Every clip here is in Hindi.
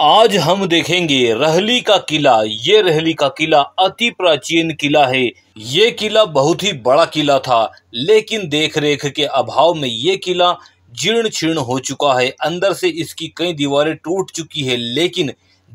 आज हम देखेंगे रहली का किला ये रहली का किला अति प्राचीन किला है ये किला बहुत ही बड़ा किला था लेकिन देख रेख के अभाव में ये किला जीर्ण छीर्ण हो चुका है अंदर से इसकी कई दीवारें टूट चुकी है लेकिन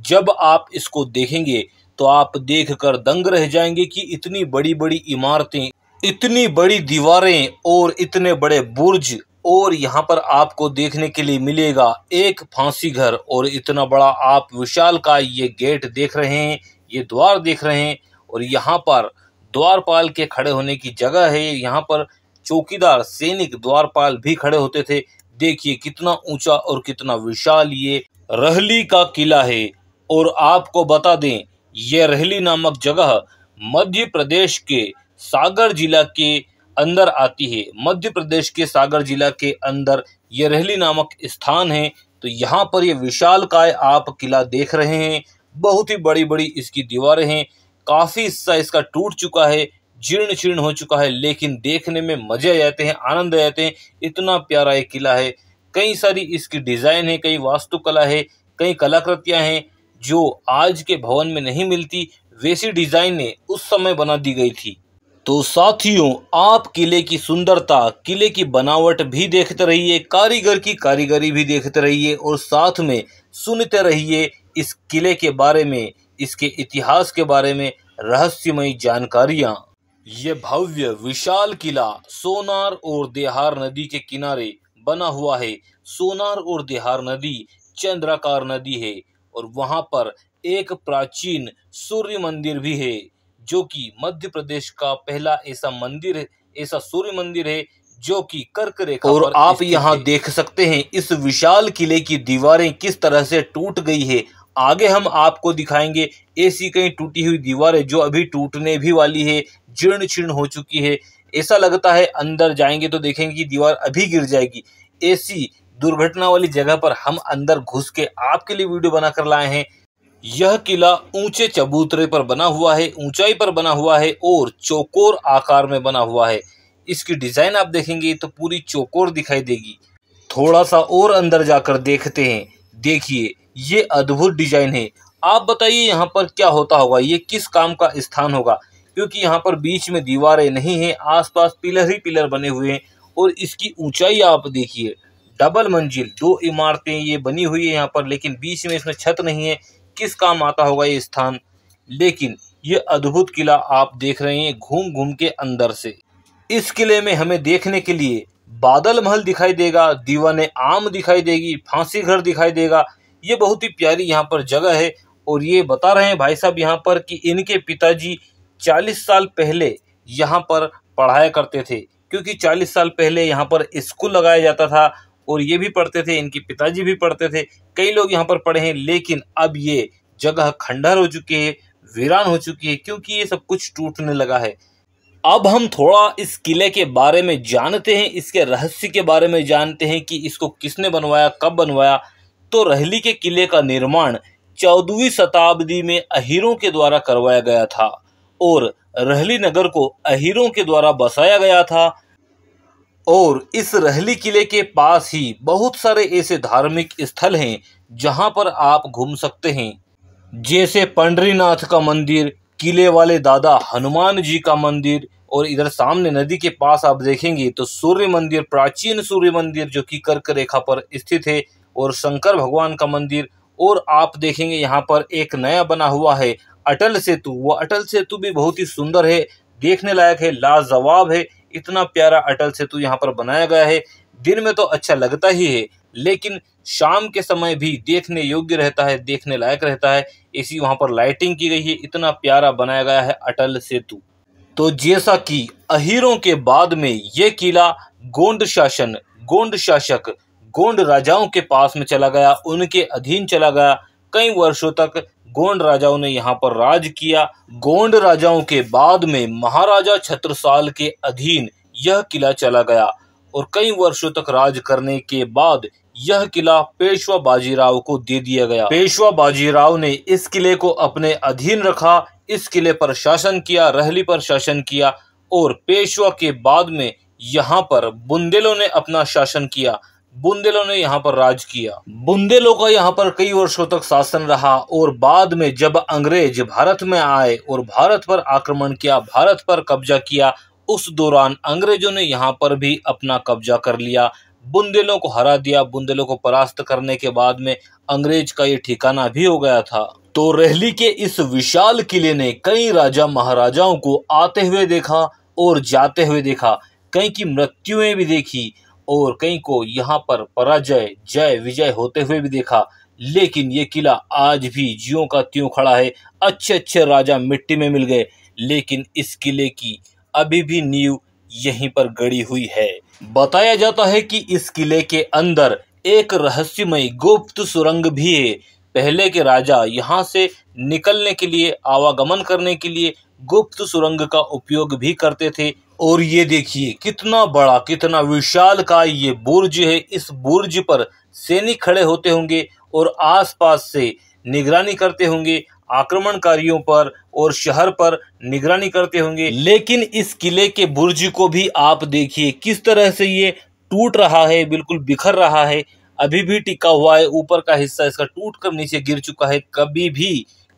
जब आप इसको देखेंगे तो आप देखकर दंग रह जाएंगे कि इतनी बड़ी बड़ी इमारतें इतनी बड़ी दीवारें और इतने बड़े बुर्ज और यहाँ पर आपको देखने के लिए मिलेगा एक फांसी घर और इतना बड़ा आप विशाल का ये गेट देख रहे हैं ये द्वार देख रहे हैं और यहाँ पर द्वारपाल के खड़े होने की जगह है यहाँ पर चौकीदार सैनिक द्वारपाल भी खड़े होते थे देखिए कितना ऊंचा और कितना विशाल ये रहली का किला है और आपको बता दें यह रहली नामक जगह मध्य प्रदेश के सागर जिला के अंदर आती है मध्य प्रदेश के सागर जिला के अंदर यरेहली नामक स्थान है तो यहाँ पर ये विशाल काय आप किला देख रहे हैं बहुत ही बड़ी बड़ी इसकी दीवारें हैं काफ़ी हिस्सा इसका टूट चुका है जीर्ण शीर्ण हो चुका है लेकिन देखने में मजे आते हैं आनंद आ जाते हैं इतना प्यारा ये किला है कई सारी इसकी डिज़ाइन है कई वास्तुकला है कई कलाकृतियाँ हैं जो आज के भवन में नहीं मिलती वैसी डिज़ाइनें उस समय बना दी गई थी तो साथियों आप किले की सुंदरता किले की बनावट भी देखते रहिए कारीगर की कारीगरी भी देखते रहिए और साथ में सुनते रहिए इस किले के बारे में इसके इतिहास के बारे में रहस्यमयी जानकारियाँ ये भव्य विशाल किला सोनार और देहार नदी के किनारे बना हुआ है सोनार और देहार नदी चंद्राकार नदी है और वहाँ पर एक प्राचीन सूर्य मंदिर भी है जो कि मध्य प्रदेश का पहला ऐसा मंदिर ऐसा सूर्य मंदिर है जो कि कर्क रेखा और आप यहाँ देख सकते हैं इस विशाल किले की दीवारें किस तरह से टूट गई है आगे हम आपको दिखाएंगे ऐसी कई टूटी हुई दीवारें जो अभी टूटने भी वाली है जीर्ण छीर्ण हो चुकी है ऐसा लगता है अंदर जाएंगे तो देखेंगे कि दीवार अभी गिर जाएगी ऐसी दुर्घटना वाली जगह पर हम अंदर घुस के आपके लिए वीडियो बनाकर लाए हैं यह किला ऊंचे चबूतरे पर बना हुआ है ऊंचाई पर बना हुआ है और चौकोर आकार में बना हुआ है इसकी डिज़ाइन आप देखेंगे तो पूरी चौकोर दिखाई देगी थोड़ा सा और अंदर जाकर देखते हैं देखिए ये अद्भुत डिज़ाइन है आप बताइए यहाँ पर क्या होता होगा ये किस काम का स्थान होगा क्योंकि यहाँ पर बीच में दीवारें नहीं आस आसपास पिलर ही पिलर बने हुए हैं और इसकी ऊंचाई आप देखिए डबल मंजिल दो इमारतें ये बनी हुई है यहाँ पर लेकिन बीच में इसमें छत नहीं है किस काम आता होगा ये स्थान लेकिन ये अद्भुत किला आप देख रहे हैं घूम घूम के अंदर से इस किले में हमें देखने के लिए बादल महल दिखाई देगा दीवान आम दिखाई देगी फांसी घर दिखाई देगा ये बहुत ही प्यारी यहाँ पर जगह है और ये बता रहे हैं भाई साहब यहाँ पर कि इनके पिताजी 40 साल पहले यहाँ पर पढ़ाया करते थे क्योंकि 40 साल पहले यहाँ पर स्कूल लगाया जाता था और ये भी पढ़ते थे इनके पिताजी भी पढ़ते थे कई लोग यहाँ पर पढ़े हैं लेकिन अब ये जगह खंडहर हो चुकी है वीरान हो चुकी है क्योंकि ये सब कुछ टूटने लगा है अब हम थोड़ा इस किले के बारे में जानते हैं इसके रहस्य के बारे में जानते हैं कि इसको किसने बनवाया कब बनवाया तो रहली के किले का निर्माण चौदहवीं शताब्दी में अहीरों के द्वारा करवाया गया था और रहली नगर को अहीरों के द्वारा बसाया गया था और इस रहली किले के पास ही बहुत सारे ऐसे धार्मिक स्थल हैं जहां पर आप घूम सकते हैं जैसे पंडरीनाथ का मंदिर किले वाले दादा हनुमान जी का मंदिर और इधर सामने नदी के पास आप देखेंगे तो सूर्य मंदिर प्राचीन सूर्य मंदिर जो कि कर्क रेखा पर स्थित है और शंकर भगवान का मंदिर और आप देखेंगे यहाँ पर एक नया बना हुआ है अटल सेतु वह अटल सेतु भी बहुत ही सुंदर है देखने लायक है लाजवाब है इतना प्यारा अटल सेतु यहाँ पर बनाया गया है दिन में तो अच्छा लगता ही है लेकिन शाम के समय भी देखने योग्य रहता है देखने लायक रहता है इसी वहाँ पर लाइटिंग की गई है इतना प्यारा बनाया गया है अटल सेतु तो जैसा कि अहीरों के बाद में ये किला गोंड शासन गोंड शासक गोंड राजाओं के पास में चला गया उनके अधीन चला गया कई वर्षों तक गोंड राजाओं ने यहाँ पर राज किया गोंड राजाओं के बाद में महाराजा छत्रसाल के अधीन यह किला चला गया और कई वर्षों तक राज करने के बाद यह किला पेशवा बाजीराव को दे दिया गया पेशवा बाजीराव ने इस किले को अपने अधीन रखा इस किले पर शासन किया रहली पर शासन किया और पेशवा के बाद में यहाँ पर बुंदेलों ने अपना शासन किया बुंदेलों ने यहाँ पर राज किया बुंदेलों का यहाँ पर कई वर्षों तक शासन रहा और बाद में जब अंग्रेज भारत में आए और भारत पर आक्रमण किया भारत पर कब्जा किया उस दौरान अंग्रेजों ने यहाँ पर भी अपना कब्जा कर लिया बुंदेलों को हरा दिया बुंदेलों को परास्त करने के बाद में अंग्रेज का ये ठिकाना भी हो गया था तो रेहली के इस विशाल किले ने कई राजा महाराजाओं को आते हुए देखा और जाते हुए देखा कई की मृत्युएं भी देखी और कई को यहाँ पर पराजय जय विजय होते हुए भी देखा लेकिन ये किला आज भी जियो का त्यों खड़ा है अच्छे अच्छे राजा मिट्टी में मिल गए लेकिन इस किले की अभी भी नींव यहीं पर गड़ी हुई है बताया जाता है कि इस किले के अंदर एक रहस्यमय गुप्त सुरंग भी है पहले के राजा यहाँ से निकलने के लिए आवागमन करने के लिए गुप्त सुरंग का उपयोग भी करते थे और ये देखिए कितना बड़ा कितना विशाल का ये बुर्ज है इस बुर्ज पर सैनिक खड़े होते होंगे और आसपास से निगरानी करते होंगे आक्रमणकारियों पर और शहर पर निगरानी करते होंगे लेकिन इस किले के बुर्ज को भी आप देखिए किस तरह से ये टूट रहा है बिल्कुल बिखर रहा है अभी भी टिका हुआ है ऊपर का हिस्सा इसका टूट कर नीचे गिर चुका है कभी भी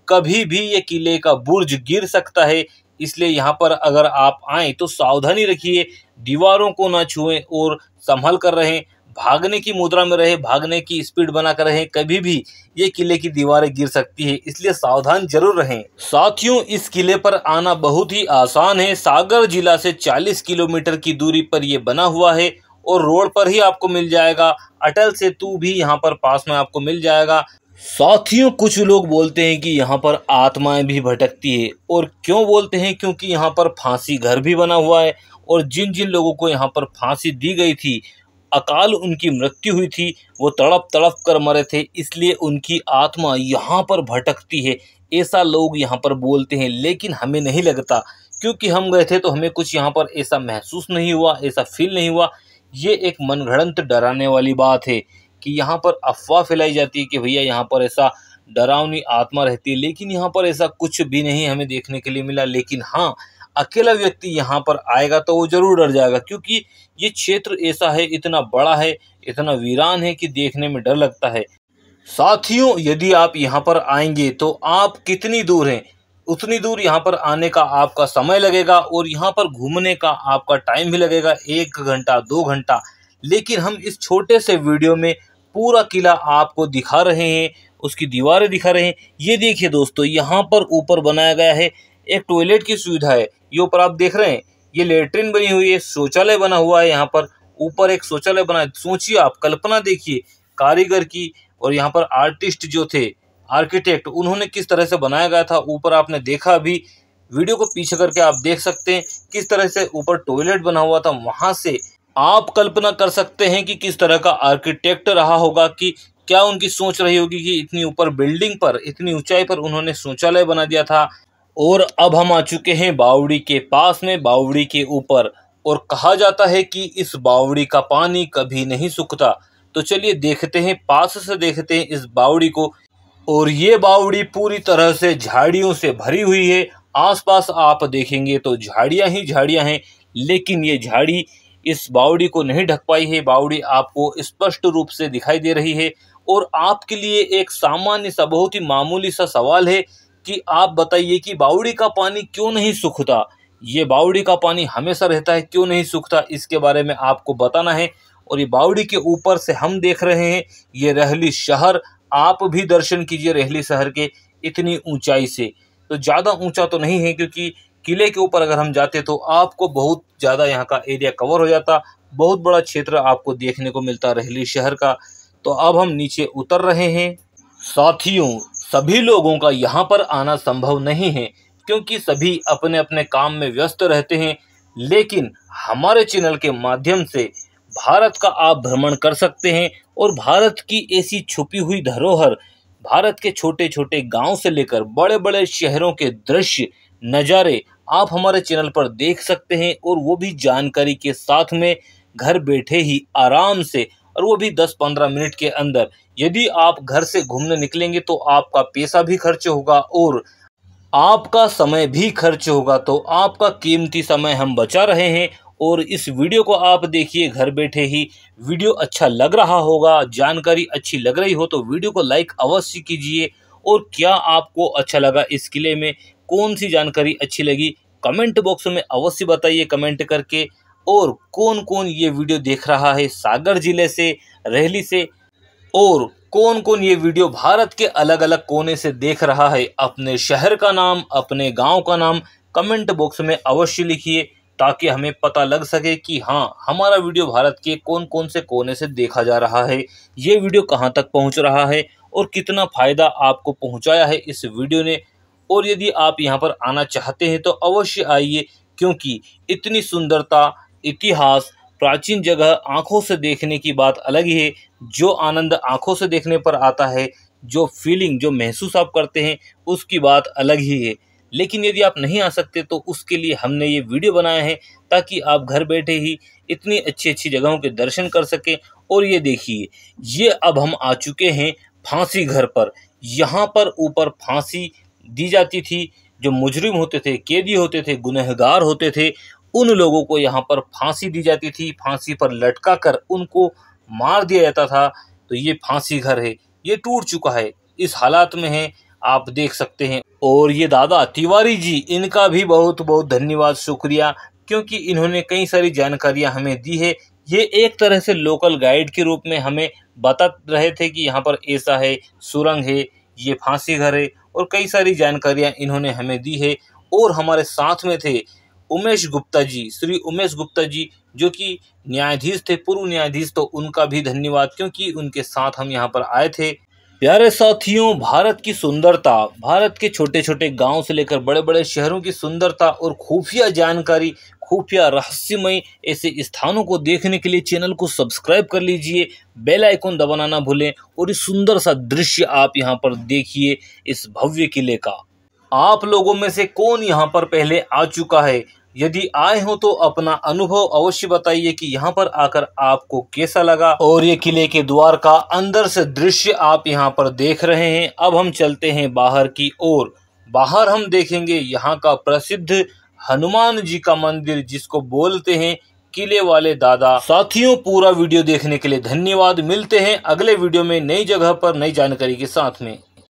कभी भी ये किले का बुर्ज गिर सकता है इसलिए यहाँ पर अगर आप आए तो सावधानी रखिए दीवारों को ना छुएं और संभल कर रहें भागने की मुद्रा में रहे भागने की स्पीड बना कर रहे कभी भी ये किले की दीवारें गिर सकती है इसलिए सावधान जरूर रहें साथियों इस किले पर आना बहुत ही आसान है सागर जिला से 40 किलोमीटर की दूरी पर यह बना हुआ है और रोड पर ही आपको मिल जाएगा अटल सेतु भी यहाँ पर पास में आपको मिल जाएगा साथियों कुछ लोग बोलते हैं कि यहाँ पर आत्माएं भी भटकती है और क्यों बोलते हैं क्योंकि यहाँ पर फांसी घर भी बना हुआ है और जिन जिन लोगों को यहाँ पर फांसी दी गई थी अकाल उनकी मृत्यु हुई थी वो तड़प तड़प कर मरे थे इसलिए उनकी आत्मा यहाँ पर भटकती है ऐसा लोग यहाँ पर बोलते हैं लेकिन हमें नहीं लगता क्योंकि हम गए थे तो हमें कुछ यहाँ पर ऐसा महसूस नहीं हुआ ऐसा फील नहीं हुआ ये एक मनगढ़ंत डराने वाली बात है कि यहाँ पर अफवाह फैलाई जाती है कि भैया यहाँ पर ऐसा डरावनी आत्मा रहती है लेकिन यहाँ पर ऐसा कुछ भी नहीं हमें देखने के लिए मिला लेकिन हाँ अकेला व्यक्ति यहाँ पर आएगा तो वो ज़रूर डर जाएगा क्योंकि ये क्षेत्र ऐसा है इतना बड़ा है इतना वीरान है कि देखने में डर लगता है साथियों यदि आप यहाँ पर आएंगे तो आप कितनी दूर हैं उतनी दूर यहाँ पर आने का आपका समय लगेगा और यहाँ पर घूमने का आपका टाइम भी लगेगा एक घंटा दो घंटा लेकिन हम इस छोटे से वीडियो में पूरा किला आपको दिखा रहे हैं उसकी दीवारें दिखा रहे हैं ये देखिए दोस्तों यहाँ पर ऊपर बनाया गया है एक टॉयलेट की सुविधा है ये ऊपर आप देख रहे हैं ये लेटरिन बनी हुई है शौचालय बना हुआ है यहाँ पर ऊपर एक शौचालय बना है सोचिए आप कल्पना देखिए कारीगर की और यहाँ पर आर्टिस्ट जो थे आर्किटेक्ट उन्होंने किस तरह से बनाया गया था ऊपर आपने देखा अभी वीडियो को पीछे करके आप देख सकते हैं किस तरह से ऊपर टॉयलेट बना हुआ था वहाँ से आप कल्पना कर सकते हैं कि किस तरह का आर्किटेक्ट रहा होगा कि क्या उनकी सोच रही होगी कि इतनी ऊपर बिल्डिंग पर इतनी ऊंचाई पर उन्होंने शौचालय बना दिया था और अब हम आ चुके हैं बावड़ी के पास में बावड़ी के ऊपर और कहा जाता है कि इस बावड़ी का पानी कभी नहीं सूखता तो चलिए देखते हैं पास से देखते हैं इस बावड़ी को और ये बावड़ी पूरी तरह से झाड़ियों से भरी हुई है आसपास आप देखेंगे तो झाड़ियां ही झाड़ियां हैं लेकिन ये झाड़ी इस बावड़ी को नहीं ढक पाई है बावड़ी आपको स्पष्ट रूप से दिखाई दे रही है और आपके लिए एक सामान्य सा बहुत ही मामूली सा सवाल है कि आप बताइए कि बावड़ी का पानी क्यों नहीं सूखता ये बावड़ी का पानी हमेशा रहता है क्यों नहीं सूखता इसके बारे में आपको बताना है और ये बावड़ी के ऊपर से हम देख रहे हैं ये रहली शहर आप भी दर्शन कीजिए रहली शहर के इतनी ऊंचाई से तो ज़्यादा ऊंचा तो नहीं है क्योंकि किले के ऊपर अगर हम जाते तो आपको बहुत ज़्यादा यहाँ का एरिया कवर हो जाता बहुत बड़ा क्षेत्र आपको देखने को मिलता रहली शहर का तो अब हम नीचे उतर रहे हैं साथियों सभी लोगों का यहाँ पर आना संभव नहीं है क्योंकि सभी अपने अपने काम में व्यस्त रहते हैं लेकिन हमारे चैनल के माध्यम से भारत का आप भ्रमण कर सकते हैं और भारत की ऐसी छुपी हुई धरोहर भारत के छोटे छोटे गांव से लेकर बड़े बड़े शहरों के दृश्य नज़ारे आप हमारे चैनल पर देख सकते हैं और वो भी जानकारी के साथ में घर बैठे ही आराम से और वो भी 10-15 मिनट के अंदर यदि आप घर से घूमने निकलेंगे तो आपका पैसा भी खर्च होगा और आपका समय भी खर्च होगा तो आपका कीमती समय हम बचा रहे हैं और इस वीडियो को आप देखिए घर बैठे ही वीडियो अच्छा लग रहा होगा जानकारी अच्छी लग रही हो तो वीडियो को लाइक अवश्य कीजिए और क्या आपको अच्छा लगा इस किले में कौन सी जानकारी अच्छी लगी कमेंट बॉक्स में अवश्य बताइए कमेंट करके और कौन कौन ये वीडियो देख रहा है सागर जिले से रहली से और कौन कौन ये वीडियो भारत के अलग अलग कोने से देख रहा है अपने शहर का नाम अपने गांव का नाम कमेंट बॉक्स में अवश्य लिखिए ताकि हमें पता लग सके कि हाँ हमारा वीडियो भारत के कौन कौन से कोने से देखा जा रहा है ये वीडियो कहाँ तक पहुँच रहा है और कितना फ़ायदा आपको पहुँचाया है इस वीडियो ने और यदि आप यहाँ पर आना चाहते हैं तो अवश्य आइए क्योंकि इतनी सुंदरता इतिहास प्राचीन जगह आँखों से देखने की बात अलग ही है जो आनंद आँखों से देखने पर आता है जो फीलिंग जो महसूस आप करते हैं उसकी बात अलग ही है लेकिन यदि आप नहीं आ सकते तो उसके लिए हमने ये वीडियो बनाया है ताकि आप घर बैठे ही इतनी अच्छी अच्छी जगहों के दर्शन कर सकें और ये देखिए ये अब हम आ चुके हैं फांसी घर पर यहाँ पर ऊपर फांसी दी जाती थी जो मुजरिम होते थे कैदी होते थे गुनहगार होते थे उन लोगों को यहाँ पर फांसी दी जाती थी फांसी पर लटका कर उनको मार दिया जाता था तो ये फांसी घर है ये टूट चुका है इस हालात में है आप देख सकते हैं और ये दादा तिवारी जी इनका भी बहुत बहुत धन्यवाद शुक्रिया क्योंकि इन्होंने कई सारी जानकारियाँ हमें दी है ये एक तरह से लोकल गाइड के रूप में हमें बता रहे थे कि यहाँ पर ऐसा है सुरंग है ये फांसी घर है और कई सारी जानकारियां इन्होंने हमें दी है और हमारे साथ में थे उमेश गुप्ता जी श्री उमेश गुप्ता जी जो कि न्यायाधीश थे पूर्व न्यायाधीश तो उनका भी धन्यवाद क्योंकि उनके साथ हम यहाँ पर आए थे प्यारे साथियों भारत की सुंदरता भारत के छोटे छोटे गांव से लेकर बड़े बड़े शहरों की सुंदरता और खुफिया जानकारी खुफिया रहस्यमय ऐसे स्थानों को देखने के लिए चैनल को सब्सक्राइब कर लीजिए बेल आइकन दबाना ना भूलें और इस सुंदर सा दृश्य आप यहाँ पर देखिए इस भव्य किले का आप लोगों में से कौन यहाँ पर पहले आ चुका है यदि आए हो तो अपना अनुभव अवश्य बताइए कि यहाँ पर आकर आपको कैसा लगा और ये किले के द्वार का अंदर से दृश्य आप यहाँ पर देख रहे हैं अब हम चलते हैं बाहर की ओर बाहर हम देखेंगे यहाँ का प्रसिद्ध हनुमान जी का मंदिर जिसको बोलते हैं किले वाले दादा साथियों पूरा वीडियो देखने के लिए धन्यवाद मिलते हैं अगले वीडियो में नई जगह पर नई जानकारी के साथ में